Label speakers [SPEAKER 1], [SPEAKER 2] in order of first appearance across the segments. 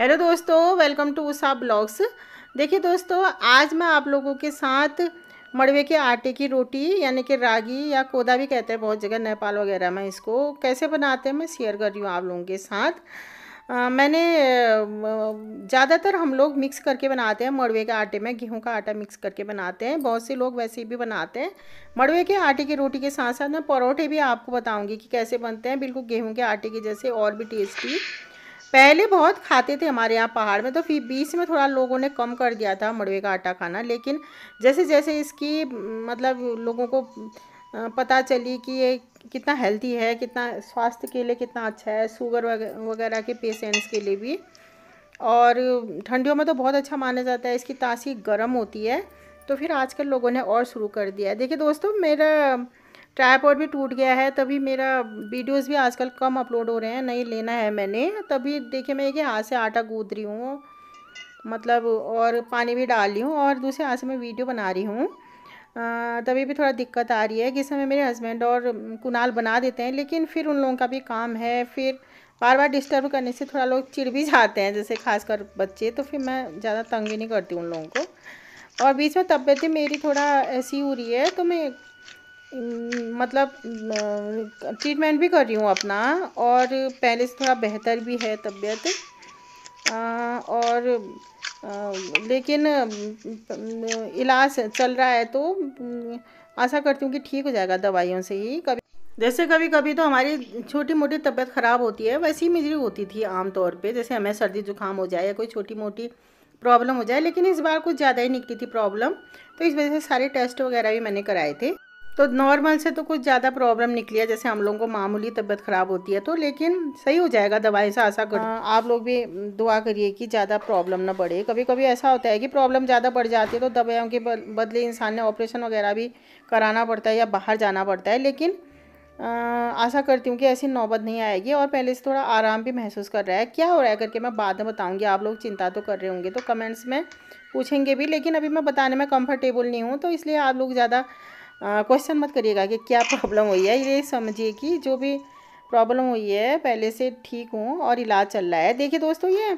[SPEAKER 1] hello दोस्तों welcome to Usha blogs देखिए दोस्तों आज मैं आप लोगों के साथ मड़वे के आटे की रोटी यानी कि रागी या कोदा भी कहते हैं बहुत जगह नेपाल वगैरह में इसको कैसे बनाते हैं मैं शेयर कर रही हूँ आप लोगों के साथ आ, मैंने ज़्यादातर हम लोग मिक्स करके बनाते हैं मड़वे के आटे में गेहूं का आटा मिक्स करके बनाते हैं बहुत से लोग वैसे भी बनाते हैं मड़वे के आटे की रोटी के साथ साथ मैं परोठे भी आपको बताऊंगी कि कैसे बनते हैं बिल्कुल गेहूं के आटे के जैसे और भी टेस्टी पहले बहुत खाते थे हमारे यहाँ पहाड़ में तो फिर बीच में थोड़ा लोगों ने कम कर दिया था मड़वे का आटा खाना लेकिन जैसे जैसे इसकी मतलब लोगों को पता चली कि ये कितना हेल्थी है कितना स्वास्थ्य के लिए कितना अच्छा है शुगर वगैरह के पेशेंट्स के लिए भी और ठंडियों में तो बहुत अच्छा माना जाता है इसकी तासी गर्म होती है तो फिर आजकल लोगों ने और शुरू कर दिया है देखिए दोस्तों मेरा ट्राईपोर्ट भी टूट गया है तभी मेरा वीडियोस भी आजकल कम अपलोड हो रहे हैं नहीं लेना है मैंने तभी देखिए मैं ये हाथ से आटा गूद रही हूँ मतलब और पानी भी डाल रही हूँ और दूसरे हाथ से मैं वीडियो बना रही हूँ तभी भी थोड़ा दिक्कत आ रही है कि समय मेरे हस्बैंड और कुनाल बना देते हैं लेकिन फिर उन लोगों का भी काम है फिर बार बार डिस्टर्ब करने से थोड़ा लोग चिड़ भी जाते हैं जैसे खासकर बच्चे तो फिर मैं ज़्यादा तंग भी नहीं करती उन लोगों को और बीच में तबीयत मेरी थोड़ा ऐसी हो रही है तो मैं हम्म, मतलब ट्रीटमेंट भी कर रही हूँ अपना और पहले से थोड़ा बेहतर भी है तबीयत और आ, लेकिन इलाज चल रहा है तो आशा करती हूँ कि ठीक हो जाएगा दवाइयों से ही कभी जैसे कभी कभी तो हमारी छोटी मोटी तबीयत ख़राब होती है वैसी मिजरी होती थी आम तौर पे जैसे हमें सर्दी जुकाम हो जाए या कोई छोटी मोटी प्रॉब्लम हो जाए लेकिन इस बार कुछ ज़्यादा ही निकली थी प्रॉब्लम तो इस वजह से सारे टेस्ट वगैरह भी मैंने कराए थे तो नॉर्मल से तो कुछ ज़्यादा प्रॉब्लम निकली है जैसे हम लोगों को मामूली तबीयत ख़राब होती है तो लेकिन सही हो जाएगा दवाई से आशा कर हाँ, आप लोग भी दुआ करिए कि ज़्यादा प्रॉब्लम ना बढ़े कभी कभी ऐसा होता है कि प्रॉब्लम ज़्यादा बढ़ जाती है तो दवाइयों के बदले इंसान ने ऑपरेशन वगैरह भी कराना पड़ता है या बाहर जाना पड़ता है लेकिन आशा करती हूँ कि ऐसी नौबत नहीं आएगी और पहले से थोड़ा आराम भी महसूस कर रहा है क्या हो रहा है करके मैं बाद में बताऊँगी आप लोग चिंता तो कर रहे होंगे तो कमेंट्स में पूछेंगे भी लेकिन अभी मैं बताने में कम्फर्टेबल नहीं हूँ तो इसलिए आप लोग ज़्यादा क्वेश्चन मत करिएगा कि क्या प्रॉब्लम हुई है ये समझिए कि जो भी प्रॉब्लम हुई है पहले से ठीक हूँ और इलाज चल रहा है देखिए दोस्तों ये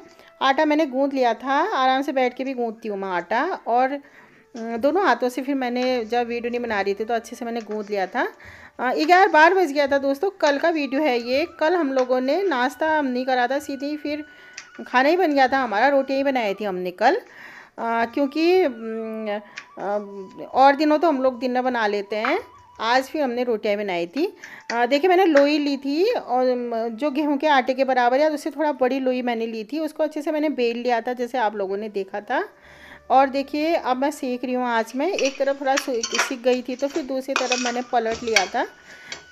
[SPEAKER 1] आटा मैंने गूँध लिया था आराम से बैठ के भी गूँधती हूँ मैं आटा और दोनों हाथों से फिर मैंने जब वीडियो नहीं बना रही थी तो अच्छे से मैंने गूँध लिया था ग्यारह बार बज गया था दोस्तों कल का वीडियो है ये कल हम लोगों ने नाश्ता नहीं करा था सीधी फिर खाना ही बन गया था हमारा रोटियाँ ही बनाई थी हमने कल आ, क्योंकि और दिनों तो हम लोग दिन बना लेते हैं आज फिर हमने रोटियाँ बनाई थी देखिए मैंने लोई ली थी और जो गेहूं के आटे के बराबर या उससे थोड़ा बड़ी लोई मैंने ली थी उसको अच्छे से मैंने बेल लिया था जैसे आप लोगों ने देखा था और देखिए अब मैं सेक रही हूँ आज मैं एक तरफ थोड़ा सीख गई थी तो फिर दूसरी तरफ मैंने पलट लिया था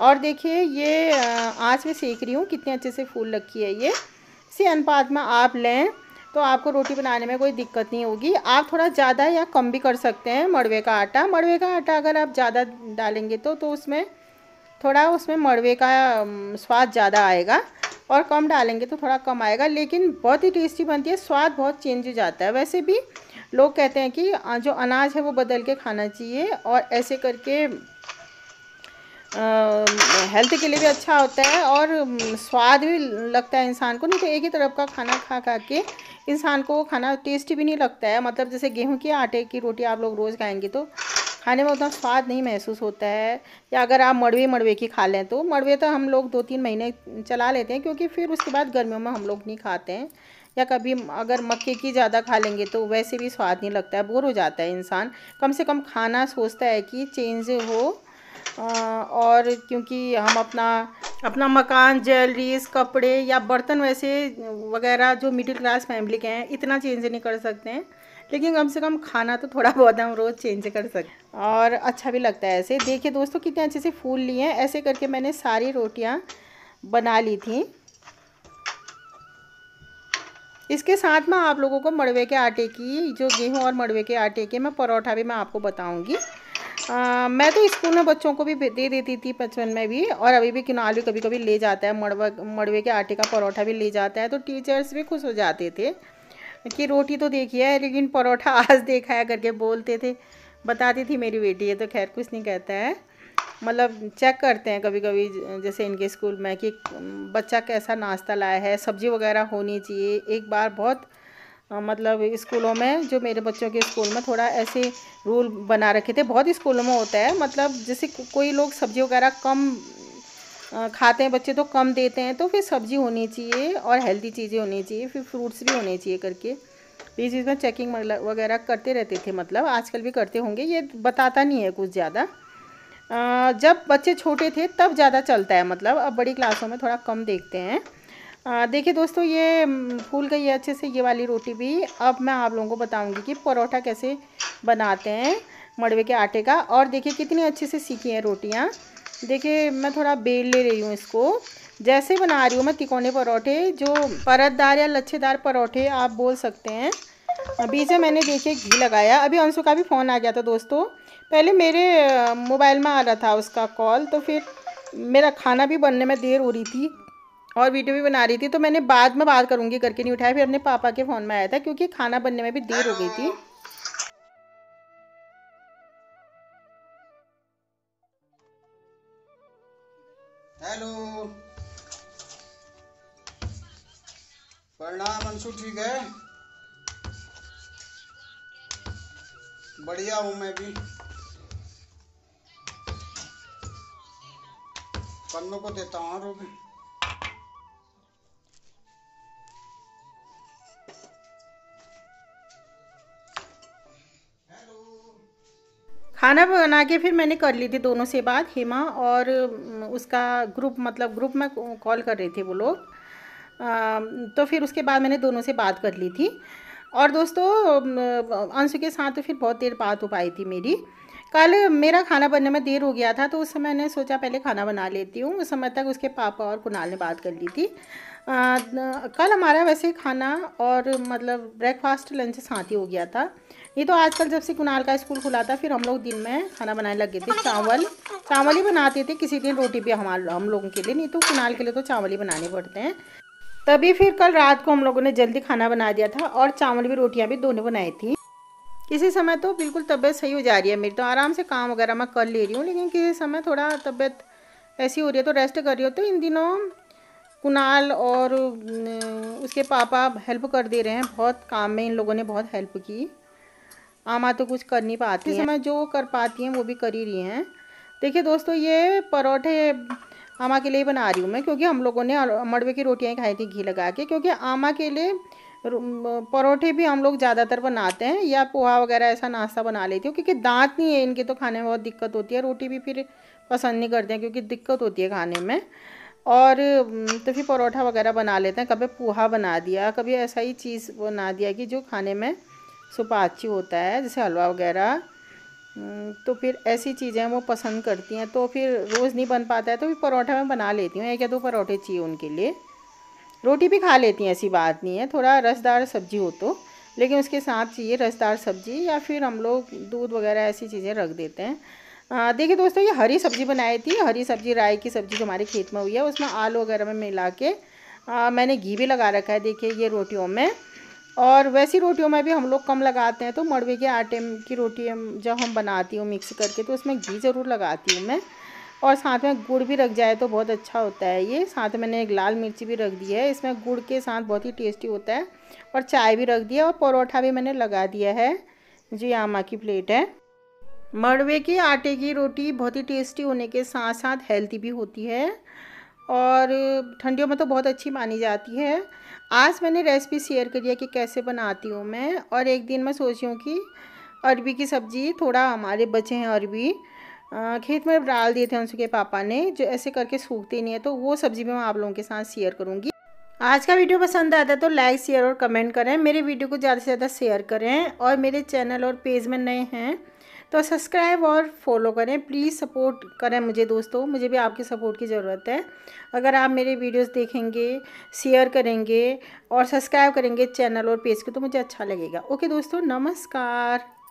[SPEAKER 1] और देखिए ये आज मैं सेक रही हूँ कितने अच्छे से फूल रखी है ये इसी अनुपात में आप लें तो आपको रोटी बनाने में कोई दिक्कत नहीं होगी आप थोड़ा ज़्यादा या कम भी कर सकते हैं मड़वे का आटा मड़वे का आटा अगर आप ज़्यादा डालेंगे तो तो उसमें थोड़ा उसमें मड़वे का स्वाद ज़्यादा आएगा और कम डालेंगे तो थोड़ा कम आएगा लेकिन बहुत ही टेस्टी बनती है स्वाद बहुत चेंज हो जाता है वैसे भी लोग कहते हैं कि जो अनाज है वो बदल के खाना चाहिए और ऐसे करके हेल्थ के लिए भी अच्छा होता है और स्वाद भी लगता है इंसान को नहीं तो एक ही तरफ का खाना खा खा के इंसान को खाना टेस्टी भी नहीं लगता है मतलब जैसे गेहूं के आटे की रोटी आप लोग रोज़ खाएंगे तो खाने में उतना स्वाद नहीं महसूस होता है या अगर आप मड़वे मड़वे की खा लें तो मड़वे तो हम लोग दो तीन महीने चला लेते हैं क्योंकि फिर उसके बाद गर्मियों में हम लोग नहीं खाते हैं या कभी अगर मक्के की ज़्यादा खा लेंगे तो वैसे भी स्वाद नहीं लगता है बोर हो जाता है इंसान कम से कम खाना सोचता है कि चेंज हो और क्योंकि हम अपना अपना मकान ज्वेलरीज कपड़े या बर्तन वैसे वगैरह जो मिडिल क्लास फैमिली के हैं इतना चेंज नहीं कर सकते हैं लेकिन कम से कम खाना तो थोड़ा बहुत हम रोज़ चेंज कर सकते और अच्छा भी लगता है ऐसे देखिए दोस्तों कितने अच्छे से फूल लिए हैं ऐसे करके मैंने सारी रोटियाँ बना ली थी इसके साथ में आप लोगों को मड़वे के आटे की जो गेहूँ और मड़वे के आटे के मैं परोठा भी मैं आपको बताऊँगी आ, मैं तो स्कूल में बच्चों को भी दे देती थी बचपन में भी और अभी भी किनालू कभी कभी ले जाता है मड़वा मड़वे के आटे का परोठा भी ले जाता है तो टीचर्स भी खुश हो जाते थे कि रोटी तो देखी है लेकिन परोठा आज देखा है करके बोलते थे बताती थी मेरी बेटी ये तो खैर कुछ नहीं कहता है मतलब चेक करते हैं कभी कभी जैसे इनके स्कूल में कि बच्चा कैसा नाश्ता लाया है सब्ज़ी वगैरह होनी चाहिए एक बार बहुत मतलब स्कूलों में जो मेरे बच्चों के स्कूल में थोड़ा ऐसे रूल बना रखे थे बहुत स्कूलों में होता है मतलब जैसे कोई लोग सब्जी वगैरह कम खाते हैं बच्चे तो कम देते हैं तो फिर सब्जी होनी चाहिए और हेल्दी चीज़ें होनी चाहिए फिर फ्रूट्स भी होने चाहिए करके ये चीज़ में चेकिंग वगैरह करते रहते थे मतलब आजकल भी करते होंगे ये बताता नहीं है कुछ ज़्यादा जब बच्चे छोटे थे तब ज़्यादा चलता है मतलब अब बड़ी क्लासों में थोड़ा कम देखते हैं देखिए दोस्तों ये फूल गई है अच्छे से ये वाली रोटी भी अब मैं आप लोगों को बताऊंगी कि परोठा कैसे बनाते हैं मड़वे के आटे का और देखिए कितनी अच्छे से सीखी हैं रोटियाँ देखिए मैं थोड़ा बेल ले रही हूँ इसको जैसे बना रही हूँ मैं तिकोने परोठे जो परतदार या लच्छेदार परोठे आप बोल सकते हैं अभी से मैंने देखिए घी लगाया अभी अंशु का भी फ़ोन आ गया था दोस्तों पहले मेरे मोबाइल में आ रहा था उसका कॉल तो फिर मेरा खाना भी बनने में देर हो रही थी और वीडियो भी बना रही थी तो मैंने बाद में बात करूंगी करके नहीं उठाया फिर अपने पापा के फ़ोन में आया था क्योंकि खाना बनने में भी देर हो गई थी हेलो प्रणाम अंशु ठीक है बढ़िया हूँ मैं भी पन्नों को देता हूँ रोबी खाना बना के फिर मैंने कर ली थी दोनों से बात हेमा और उसका ग्रुप मतलब ग्रुप में कॉल कर रहे थे वो लोग तो फिर उसके बाद मैंने दोनों से बात कर ली थी और दोस्तों अंशु के साथ तो फिर बहुत देर बात हो पाई थी मेरी कल मेरा खाना बनने में देर हो गया था तो उस समय मैंने सोचा पहले खाना बना लेती हूँ उस समय तक उसके पापा और कुणाल ने बात कर ली थी आ, कल हमारा वैसे खाना और मतलब ब्रेकफास्ट लंच साथ ही हो गया था ये तो आजकल जब से कुणाल का स्कूल खुला था फिर हम लोग दिन में खाना बनाने लग गए थे चावल चावल ही बनाते थे किसी दिन रोटी भी हमारे हम लोगों के लिए नहीं तो कुणाल के लिए तो चावल ही बनाने पड़ते हैं तभी फिर कल रात को हम लोगों ने जल्दी खाना बना दिया था और चावल भी रोटियाँ भी दोनों बनाई थी किसी समय तो बिल्कुल तबीयत सही हो जा रही है मेरी तो आराम से काम वगैरह मैं कर ले रही हूँ लेकिन किसी समय थोड़ा तबीयत ऐसी हो रही है तो रेस्ट कर रही हो तो इन दिनों कुणाल और उसके पापा हेल्प कर दे रहे हैं बहुत काम में इन लोगों ने बहुत हेल्प की आमा हाँ, तो कुछ कर नहीं पाती इस समय जो कर पाती हैं वो भी कर ही रही हैं देखिए दोस्तों ये परोठे आमा के लिए बना रही हूँ मैं क्योंकि हम लोगों ने मड़वे की रोटियाँ खाई थी घी लगा के क्योंकि आमा के लिए परोठे भी हम लोग ज़्यादातर बनाते हैं या पोहा वगैरह ऐसा नाश्ता बना लेती हूँ क्योंकि दांत नहीं है इनके तो खाने में बहुत दिक्कत होती है रोटी भी फिर पसंद नहीं करते हैं क्योंकि दिक्कत होती है खाने में और तो फिर परोठा वगैरह बना लेते हैं कभी पोहा बना दिया कभी ऐसा ही चीज़ बना दिया कि जो खाने में सुपाच्य होता है जैसे हलवा वगैरह हम्म, तो फिर ऐसी चीज़ें वो पसंद करती हैं तो फिर रोज़ नहीं बन पाता है तो फिर परोठा मैं बना लेती हूँ एक या दो परोठे चाहिए उनके लिए रोटी भी खा लेती हैं ऐसी बात नहीं है थोड़ा रसदार सब्जी हो तो लेकिन उसके साथ चाहिए रसदार सब्जी या फिर हम लोग दूध वगैरह ऐसी चीज़ें रख देते हैं देखिए दोस्तों ये हरी सब्जी बनाई थी हरी सब्जी राय की सब्ज़ी जो हमारे खेत में हुई है उसमें आलू वगैरह में मिला के आ, मैंने घी भी लगा रखा है देखिए ये रोटियों में और वैसी रोटियों में भी हम लोग कम लगाते हैं तो मड़वे के आटे की रोटी जब हम बनाती हूँ मिक्स करके तो उसमें घी ज़रूर लगाती हूँ मैं और साथ में गुड़ भी रख जाए तो बहुत अच्छा होता है ये साथ मैंने एक लाल मिर्ची भी रख दी है इसमें गुड़ के साथ बहुत ही टेस्टी होता है और चाय भी रख दिया और परोठा भी मैंने लगा दिया है जो आमा की प्लेट है मड़वे के आटे की रोटी बहुत ही टेस्टी होने के साथ साथ हेल्थी भी होती है और ठंडियों में तो बहुत अच्छी मानी जाती है आज मैंने रेसिपी शेयर करी है कि कैसे बनाती हूँ मैं और एक दिन मैं सोची हूँ कि अरबी की सब्ज़ी थोड़ा हमारे बचे हैं अरबी खेत में डाल दिए थे उनके पापा ने जो ऐसे करके सूखते नहीं है तो वो सब्ज़ी भी मैं आप लोगों के साथ शेयर करूँगी आज का वीडियो पसंद आता है तो लाइक शेयर और कमेंट करें मेरे वीडियो को ज़्यादा से ज़्यादा शेयर करें और मेरे चैनल और पेज में नए हैं तो सब्सक्राइब और फॉलो करें प्लीज़ सपोर्ट करें मुझे दोस्तों मुझे भी आपकी सपोर्ट की ज़रूरत है अगर आप मेरे वीडियोस देखेंगे शेयर करेंगे और सब्सक्राइब करेंगे चैनल और पेज को तो मुझे अच्छा लगेगा ओके दोस्तों नमस्कार